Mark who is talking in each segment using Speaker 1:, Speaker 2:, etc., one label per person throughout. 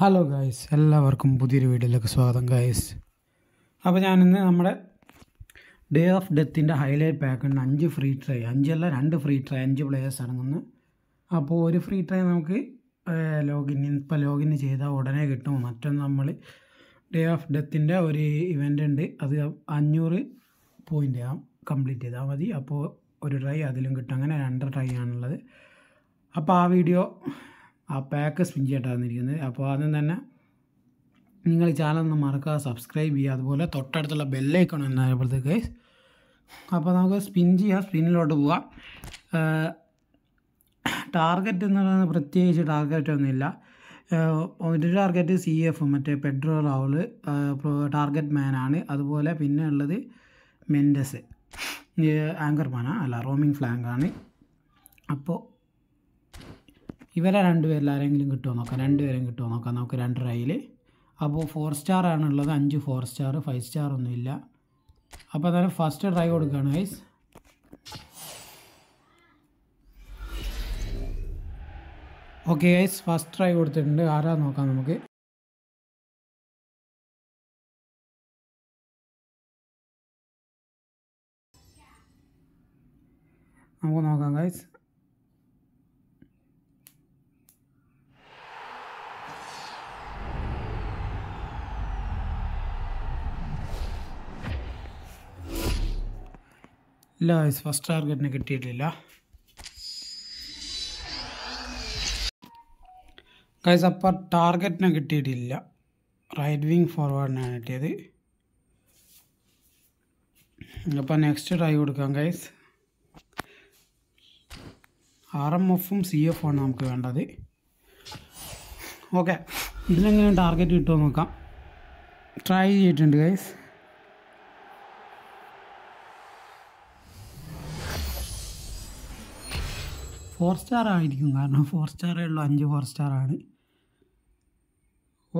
Speaker 1: hello guys എല്ലാവർക്കും പുതിയൊരു വീഡിയോയിലേക്ക് സ്വാഗതം ഗായ്സ് അപ്പോൾ ഞാനിന്ന് നമ്മുടെ ഡേ ഓഫ് ഡെത്തിൻ്റെ ഹൈലൈറ്റ് പാക്കുണ്ട് അഞ്ച് ഫ്രീ ട്രൈ അഞ്ചല്ല രണ്ട് ഫ്രീ ട്രൈ അഞ്ച് പ്ലേയേഴ്സ് അടങ്ങുന്നു അപ്പോൾ ഒരു ഫ്രീ ട്രൈ നമുക്ക് ലോഗിൻ ഇപ്പോൾ ലോഗിൻ ചെയ്താൽ ഉടനെ കിട്ടും മറ്റൊന്ന് നമ്മൾ ഡേ ഓഫ് ഡെത്തിൻ്റെ ഒരു ഇവൻ്റ് ഉണ്ട് അത് അഞ്ഞൂറ് പോയിൻ്റ് കംപ്ലീറ്റ് ചെയ്താൽ മതി അപ്പോൾ ഒരു ട്രൈ അതിലും കിട്ടും അങ്ങനെ രണ്ട് ട്രൈ ആണുള്ളത് അപ്പോൾ ആ വീഡിയോ ആ പാക്ക് സ്പിൻ ഇരിക്കുന്നത് അപ്പോൾ ആദ്യം തന്നെ നിങ്ങൾ ഈ ഒന്ന് മറക്കാതെ സബ്സ്ക്രൈബ് ചെയ്യുക അതുപോലെ തൊട്ടടുത്തുള്ള ബെല്ലൈക്കണം എന്നറിയപ്പോഴത്തേക്ക് അപ്പോൾ നമുക്ക് സ്പിൻ ചെയ്യുക സ്പിന്നിലോട്ട് പോവാം ടാർഗറ്റ് എന്ന് പറയുന്നത് പ്രത്യേകിച്ച് ടാർഗറ്റ് ഒന്നുമില്ല ഒരു ടാർഗറ്റ് സി എഫ് മറ്റേ പെഡ്രോ റൗള് ടാർഗറ്റ് മാനാണ് അതുപോലെ പിന്നെ ഉള്ളത് മെൻഡസ് മാനാണ് അല്ല റോമിംഗ് ഫ്ലാങ്കാണ് അപ്പോൾ ഇവരെ രണ്ടുപേരിൽ ആരെങ്കിലും കിട്ടുമോ നോക്കാം രണ്ടുപേരും കിട്ടുമോ നോക്കാം നമുക്ക് രണ്ട് റൈയിൽ അപ്പോൾ ഫോർ സ്റ്റാർ ആണുള്ളത് അഞ്ച് ഫോർ സ്റ്റാർ ഫൈവ് സ്റ്റാർ ഒന്നുമില്ല അപ്പോൾ അതായത് ഫസ്റ്റ് ട്രൈ കൊടുക്കുകയാണ് guys okay guys first try കൊടുത്തിട്ടുണ്ട് ആരാ നോക്കാം നമുക്ക് നമുക്ക് നോക്കാം ഗൈസ് ഇല്ല ഫസ്റ്റ് ടാർഗറ്റിന് കിട്ടിയിട്ടില്ല ഗൈസ് അപ്പോൾ ടാർഗറ്റിന് കിട്ടിയിട്ടില്ല റൈറ്റ് വിങ് ഫോർവേഡിനാണ് കിട്ടിയത് അപ്പോൾ നെക്സ്റ്റ് ട്രൈ കൊടുക്കാം ഗൈസ് ആർ എം എഫും സി എഫും ആണ് നമുക്ക് വേണ്ടത് ഓക്കെ ഇതിനെങ്ങനെ ടാർഗറ്റ് കിട്ടുമോ നോക്കാം ട്രൈ ചെയ്തിട്ടുണ്ട് ഗൈസ് ഫോർ സ്റ്റാർ ആയിരിക്കും കാരണം ഫോർ സ്റ്റാറേ ഉള്ളൂ അഞ്ച് ഫോർ സ്റ്റാർ ആണ്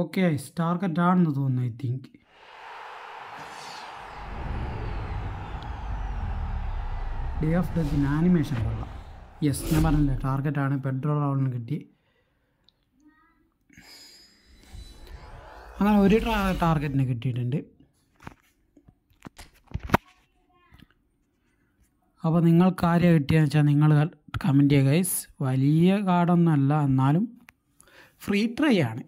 Speaker 1: ഓക്കെ ടാർഗറ്റ് ആണെന്ന് തോന്നുന്നു ഐ തിങ്ക് ഡേ ഓഫ് ഡെത്തിന് ആനിമേഷൻ കൊള്ളാം യെസ് ഞാൻ പറഞ്ഞില്ലേ ടാർഗറ്റ് ആണ് പെട്രോൾ റൗണ്ടിന് കിട്ടി അങ്ങനെ ഒരു ടാർഗറ്റിന് കിട്ടിയിട്ടുണ്ട് അപ്പോൾ നിങ്ങൾക്ക് ആരെയാണ് കിട്ടിയെന്ന് വെച്ചാൽ നിങ്ങൾ കമൻറ്റ് ചെയ്യുക ഗൈസ് വലിയ കാർഡൊന്നുമല്ല എന്നാലും ഫ്രീ ട്രൈ ആണ്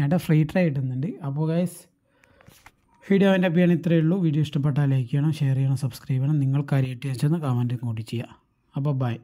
Speaker 1: ഞാൻ ഫ്രീ ട്രൈ ഇടുന്നുണ്ട് അപ്പോൾ ഗൈസ് എൻ്റെ അപ്പിയാണ് ഇത്രയേ ഉള്ളൂ വീഡിയോ ഇഷ്ടപ്പെട്ടാൽ ലൈക്ക് ചെയ്യണം ഷെയർ ചെയ്യണം സബ്സ്ക്രൈബ് ചെയ്യണം കിട്ടിയെന്ന് വെച്ചാൽ കമൻറ്റും കൂടി ചെയ്യുക അപ്പോൾ ബൈ